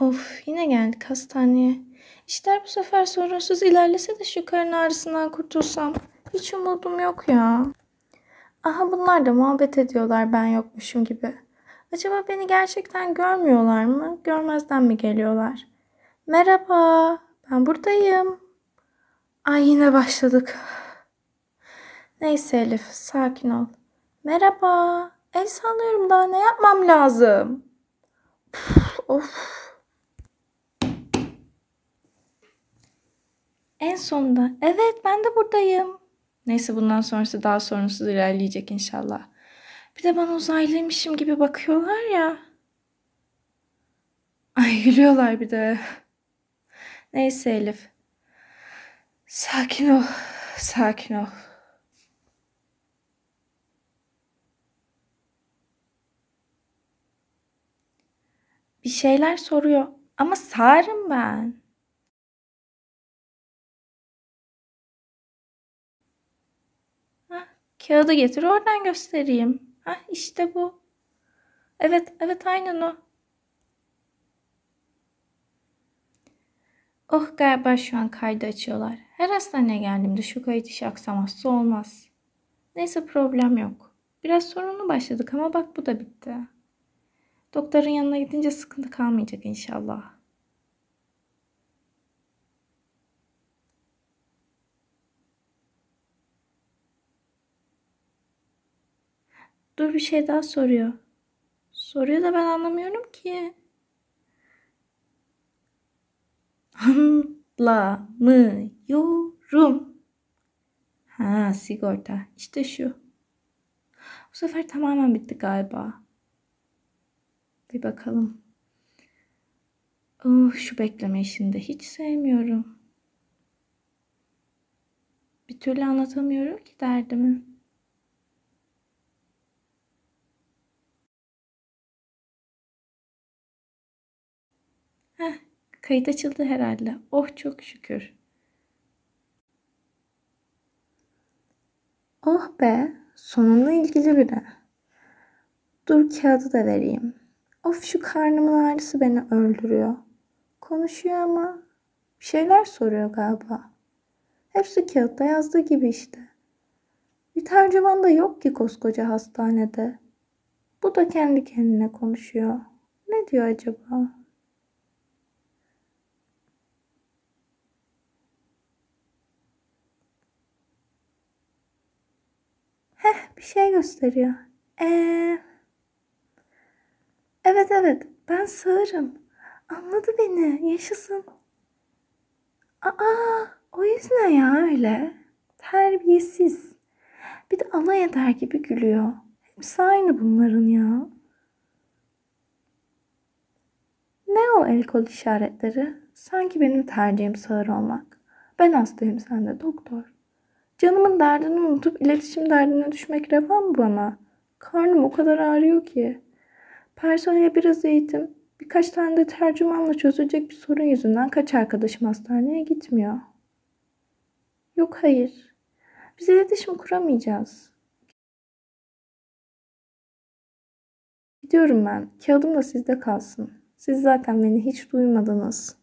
Of yine geldik hastaneye. İşler bu sefer sorunsuz ilerlese de şu karın ağrısından kurtulsam. Hiç umudum yok ya. Aha bunlar da muhabbet ediyorlar ben yokmuşum gibi. Acaba beni gerçekten görmüyorlar mı? Görmezden mi geliyorlar? Merhaba, ben buradayım. Ay yine başladık. Neyse Elif, sakin ol. Merhaba, el sallıyorum daha ne yapmam lazım? of. En sonunda evet ben de buradayım. Neyse bundan sonrası daha sorunsuz ilerleyecek inşallah. Bir de bana uzaylıymışım gibi bakıyorlar ya. Ay gülüyorlar bir de. Neyse Elif. Sakin ol. Sakin ol. Bir şeyler soruyor. Ama sağırım ben. Kağıdı getir oradan göstereyim. Hah işte bu. Evet evet aynen o. Oh galiba şu an kaydı açıyorlar. Her hastaneye geldiğimde şu kayıt işi aksamazsa olmaz. Neyse problem yok. Biraz sorunlu başladık ama bak bu da bitti. Doktorun yanına gidince sıkıntı kalmayacak inşallah. Dur bir şey daha soruyor. Soruyor da ben anlamıyorum ki. Anlamıyorum. Ha sigorta. İşte şu. Bu sefer tamamen bitti galiba. Bir bakalım. Oh, şu bekleme işini de hiç sevmiyorum. Bir türlü anlatamıyorum ki derdimi. Heh, kayıt açıldı herhalde. Oh çok şükür. Oh be, sonunda ilgili biri. Dur kağıdı da vereyim. Of şu karnımın ağrısı beni öldürüyor. Konuşuyor ama bir şeyler soruyor galiba. Hepsi kağıtta yazdığı gibi işte. Bir tercüman da yok ki koskoca hastanede. Bu da kendi kendine konuşuyor. Ne diyor acaba? bir şey gösteriyor. Ee, evet evet ben sığırım. Anladı beni yaşasın. Aa o yüzden ya öyle? Terbiyesiz. Bir de alay eder gibi gülüyor. Hepsi aynı bunların ya. Ne o el kol işaretleri? Sanki benim tercihim sığır olmak. Ben hastayım sen de doktor. Canımın derdini unutup iletişim derdine düşmek revan bana. Karnım o kadar ağrıyor ki. Personel biraz eğitim, birkaç tane de tercümanla çözülecek bir sorun yüzünden kaç arkadaşım hastaneye gitmiyor. Yok hayır. Biz iletişim kuramayacağız. Gidiyorum ben. Kağıdım da sizde kalsın. Siz zaten beni hiç duymadınız.''